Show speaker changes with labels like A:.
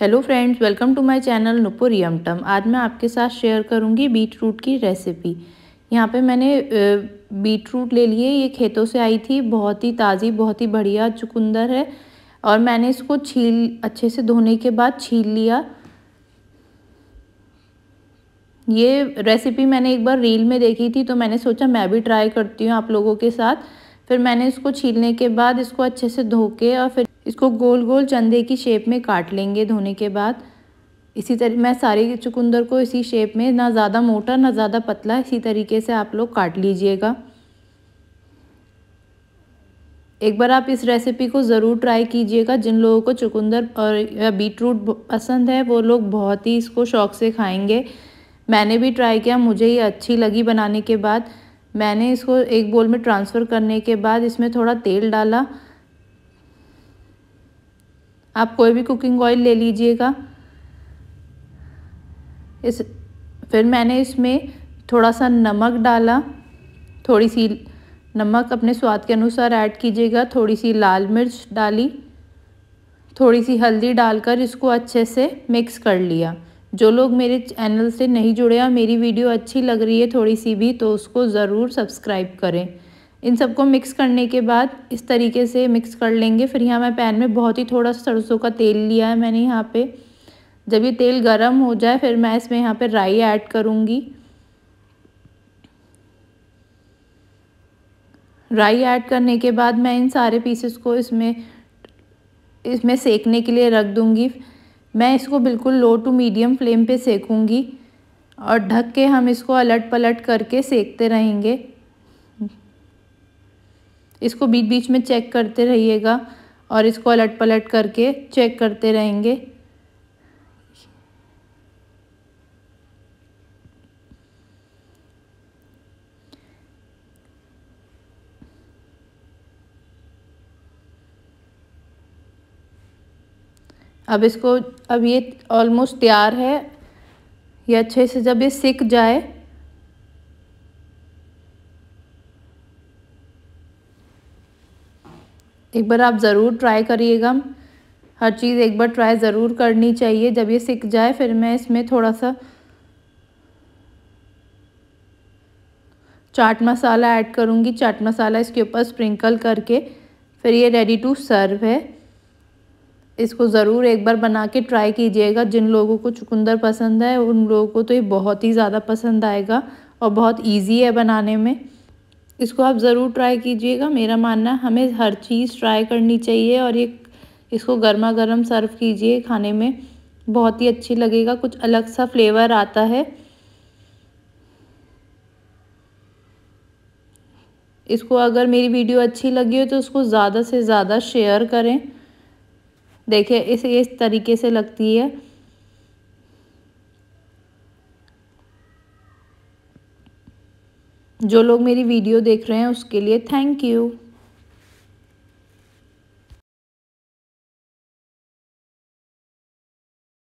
A: hello friends welcome to my channel Nupur यमटम आज मैं आपके साथ शेयर करूंगी बीट रूट की रेसिपी यहाँ पे मैंने बीट रूट ले लिए ये खेतों से आई थी बहुत ही ताज़ी बहुत ही बढ़िया चुकंदर है और मैंने इसको छील अच्छे से धोने के बाद छील लिया ये रेसिपी मैंने एक बार रील में देखी थी तो मैंने सोचा मैं भी ट्राई करती हूँ आप लोगों के साथ फिर मैंने इसको छीलने के बाद इसको अच्छे से धो के और फिर इसको गोल गोल चंदे की शेप में काट लेंगे धोने के बाद इसी तरह मैं सारे चुकंदर को इसी शेप में ना ज़्यादा मोटा ना ज़्यादा पतला इसी तरीके से आप लोग काट लीजिएगा एक बार आप इस रेसिपी को ज़रूर ट्राई कीजिएगा जिन लोगों को चुकंदर और या बीट रूट पसंद है वो लोग बहुत ही इसको शौक़ से खाएंगे मैंने भी ट्राई किया मुझे ये अच्छी लगी बनाने के बाद मैंने इसको एक बोल में ट्रांसफ़र करने के बाद इसमें थोड़ा तेल डाला आप कोई भी कुकिंग ऑयल ले लीजिएगा इस फिर मैंने इसमें थोड़ा सा नमक डाला थोड़ी सी नमक अपने स्वाद के अनुसार ऐड कीजिएगा थोड़ी सी लाल मिर्च डाली थोड़ी सी हल्दी डालकर इसको अच्छे से मिक्स कर लिया जो लोग मेरे चैनल से नहीं जुड़े और मेरी वीडियो अच्छी लग रही है थोड़ी सी भी तो उसको ज़रूर सब्सक्राइब करें इन सबको मिक्स करने के बाद इस तरीके से मिक्स कर लेंगे फिर यहाँ मैं पैन में बहुत ही थोड़ा सरसों का तेल लिया है मैंने यहाँ पे जब ये तेल गर्म हो जाए फिर मैं इसमें यहाँ पर राई ऐड करूँगी राई ऐड करने के बाद मैं इन सारे पीसेस को इसमें इसमें सेकने के लिए रख दूँगी मैं इसको बिल्कुल लो टू मीडियम फ्लेम पे सेकूँगी और ढक के हम इसको अलट पलट करके सेकते रहेंगे इसको बीच बीच में चेक करते रहिएगा और इसको अलट पलट करके चेक करते रहेंगे अब इसको अब ये ऑलमोस्ट तैयार है ये अच्छे से जब ये सिक जाए एक बार आप ज़रूर ट्राई करिएगा हर चीज़ एक बार ट्राई ज़रूर करनी चाहिए जब ये सिक जाए फिर मैं इसमें थोड़ा सा चाट मसाला ऐड करूँगी चाट मसाला इसके ऊपर स्प्रिंकल करके फिर ये रेडी टू सर्व है इसको ज़रूर एक बार बना के ट्राई कीजिएगा जिन लोगों को चुकंदर पसंद है उन लोगों को तो ये बहुत ही ज़्यादा पसंद आएगा और बहुत इजी है बनाने में इसको आप ज़रूर ट्राई कीजिएगा मेरा मानना हमें हर चीज़ ट्राई करनी चाहिए और ये इसको गर्मा गर्म सर्व कीजिए खाने में बहुत ही अच्छी लगेगा कुछ अलग सा फ्लेवर आता है इसको अगर मेरी वीडियो अच्छी लगी हो तो उसको ज़्यादा से ज़्यादा शेयर करें देखिए इस इस तरीके से लगती है जो लोग मेरी वीडियो देख रहे हैं उसके लिए थैंक यू